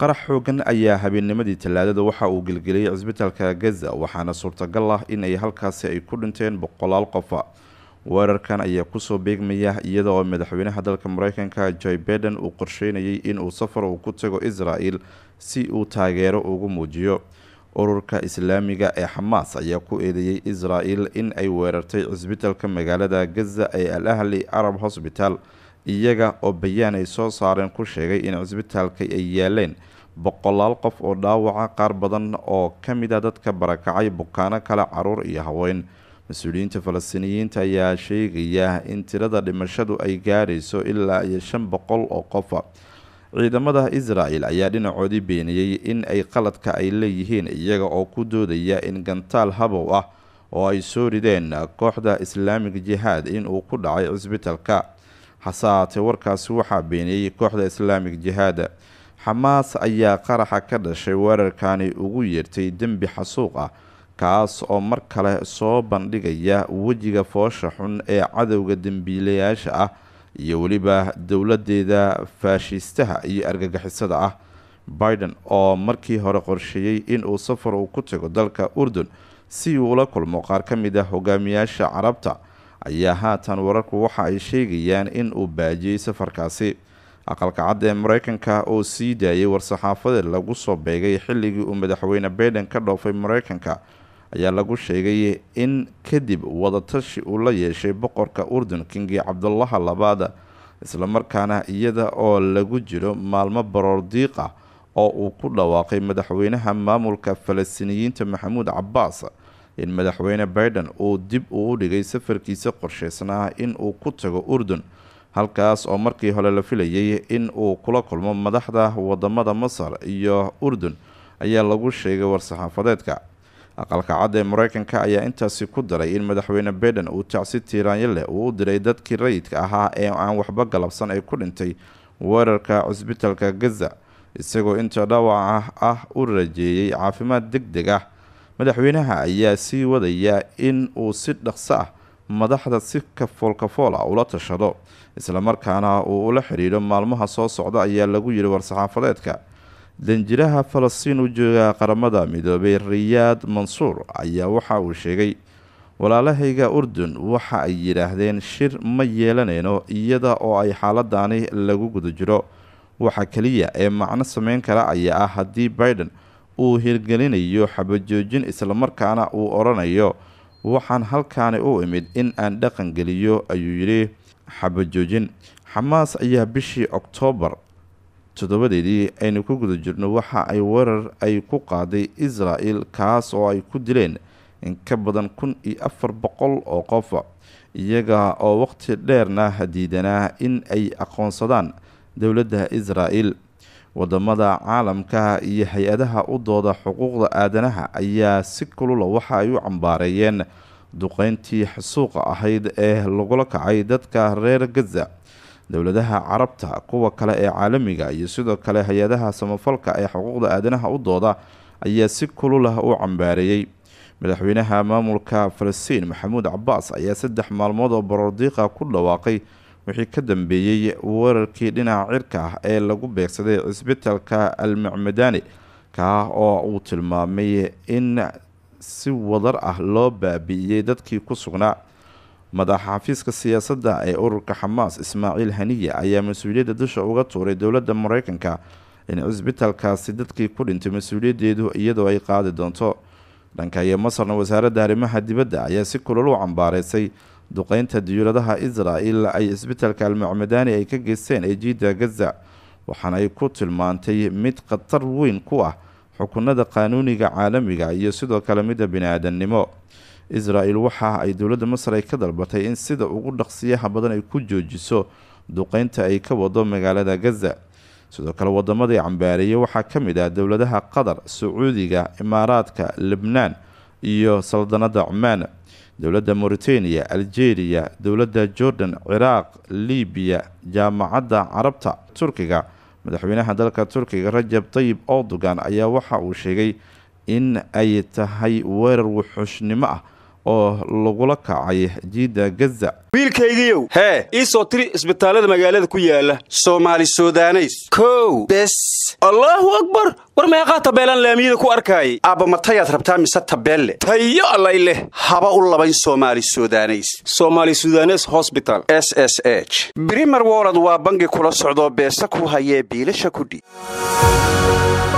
qarax xoogan ayaa habeennimadii talaadada waxa uu gelgeliyey cisbitaalka gaza waxaana suurtagal ah in ay halkaasi ay ku dhinteen boqolaal qofa weerarkan ayaa kusoo beegmaya iyada oo madaxweynaha dalka mareykanka joy biden uu qorsheynayay inuu safar uu ku tago israel si uu taageero ugu muujiyo ururka islaamiga ee xamaas ayaa ku eedeeyey israel in ay weerartay cisbitaalka magaalada gaza ee al ahli arab hosbital iyaga oo bayaan ay soo saareen ku sheegay in cisbitaalka ay yaaleen boqolaal qof oo dhaawaca qaar badan oo ka mid a ah dadka barakacay bukaano kale caruur iyo haween mas-uuliyiinta falastiiniyiinta ayaa sheegaya in tirada dhimashadu ay gaadhayso ilaa iyo shan boqol oo qofa ciidamada israa'el ayaa dhinacoodii beeniyey in ay qaladka ay leeyihiin iyaga oo ku doodaya in gantaal habow ah oo ay soo rideen kooxda islaamiga jihaad in uu ku dhacay cisbitalka hase haatee warkaasi waxaa beeneeyey kooxda islaamig jihaada xamaas ayaa qaraxa ka dhashay weerarkani ugu yeertay dembi xasuuq ah kaas oo mar kale soo bandhigaya wejiga foosha xun ee cadowga dembiilayaasha ah iyo weliba dowladeeda faashiistaha iyo argagixisada ah biden oo markii hore qorsheeyey in uu safar uu ku tago dalka urdun si uu ula kulmo qaar ka mid ah hogaamiyaasha carabta ayaa haatan wararku waxa ay sheegayaan in uu baajiyey safarkaasi aqalka cad ee maraykanka oo sii daayay war-saxaafada lagu soo beegay xilligii uu madaxweyne baiden ka dhoofay maraykanka ayaa lagu sheegay in kadib wadatashi uu la yeeshay boqorka urdun kingi cabdulaha labaada islamarkaana iyada oo lagu jiro maalmo baroordiiq ah oo uu ku dhawaaqay madaxweynaha maamulka falastiiniyiinta maxamuud cabaas in madaxweyne baiden uu dib uu dhigay safarkiisa qorsheysnaa in uu ku tago urdun halkaas oo markii hore la filayay in uu kula kulmo madaxda wadamada masar iyo urdun ayaa lagu sheegay war-saxaafadeedka aqalka cadda ee mareykanka ayaa intaasi ku daray in madaxweyne biden uu tacsi tiiraanyo leh uu u diray dadkii rayidka ahaa ee aan waxba galabsan ay ku dhintay weerarka cusbitalka gaza isagoo inta dhaawaca ah u rajeeyey caafimaad deg deg ah madaxweynaha ayaa sii wadaya in uu si dhaqso ah madaxda si kafoolkafoola ah ula tashado islamarkaana uu ula xidhiidho maalmaha soo socda ayaa lagu yidhi war-saxaafadeedka danjiraha falastiin u jooga qaramada midoobay riyaad mansuur ayaa waxa uu sheegay walaalahayga urdun waxa ay yidhaahdeen shir ma yeelanayno iyada oo ay xaaladani lagu guda jiro waxa keliya ee macno sameyn kara ayaa ah haddii baiden uu hirgelinayo xabajoojin islamarkaana uu oranayo waxaan halkaani u imid in aan dhaqan geliyo ayuu yidhi xabajoojin xamaas ayaa bishii oktoobar toddobadeedii aynu ku guda jirno waxa ay weerar ay ku qaaday israa'el kaas oo ay ku dileen in ka badan kun iyo afar boqol oo qof iyaga oo waqhti dheerna diidanaa in ay aqoonsadaan dowladda israa'el wadamada caalamka iyo hay-adaha u dooda xuquuqda aadanaha ayaa si kulula waxa ay u cambaareeyeen duqeyntii xasuuqa ahayd ee lagula kacay dadka reer gaza dowladaha carabta kuwa kale ee caalamiga iyo sidoo kale hay-adaha samafalka ee xuquuqda aadanaha u dooda ayaa si kululah u cambaareeyey madaxweynaha maamulka falastiin maxamuud cabaas ayaa saddex maalmood oo barordiiqa ku dhawaaqay wixii ka dambeeyey weerarkii dhinaca cirka ah ee lagu beegsaday cisbitalka almucmadani kaah oo uu tilmaamay in si wadar ah loo baabi'iyey dadkii ku sugnaa madaxa xafiiska siyaasadda ee ururka xamaas ismaaciil haniye ayaa mas-uuliyadda dusha uga tuuray dowladda mareykanka in cisbitaalkaasi dadkii ku dhintay mas uuliyadeedu iyadoo ay qaadi doonto dhanka iyo masarna wasaaradda arrimaha dibadda ayaa si kulal u cambaareysay duqeynta diyuuladaha israa'il ay isbitaalka almucmadaani ay ka geysteen ee jiidda gaza waxaana ay ku tilmaantay mid khatar weyn ku ah xukunada qaanuuniga caalamiga iyo sidoo kale midda bini aadamnimo israa'il waxa ay dowladda masar ay ka dalbatay in sida ugu dhaqsiyaha badan ay ku joojiso duqeynta ay ka wado magaalada gaza sidoo kale waddamadii cambaareeya waxaa ka mid ah dowladaha qatar sacuudiga imaaraadka lebnaan iyo saldanada cumaan dowladda mauritania algeria dowladda jordan ciraaq libiya jaamacadda carabta turkiga madaxweynaha dalka turkiga rajab tayib erdogan ayaa waxa uu sheegay in ay tahay weerar wuxuushnimo ah oo lagula kacay jiidda gaza wiilkaygiiow hee ii soo tiri isbitaallada magaalada ku yaala soomaali sudaanays kow bes allaahu akbar war meeqaa tabeelaan laamiyada ku arkaayay aabba matayaad rabtaa mise tabeelle tayo allay leh haba u labayn soomaali sudaanays somaali sudanes hosbital s s h brimer wolod waa bangi kula socdoo beesa ku hayee biilasha kudhi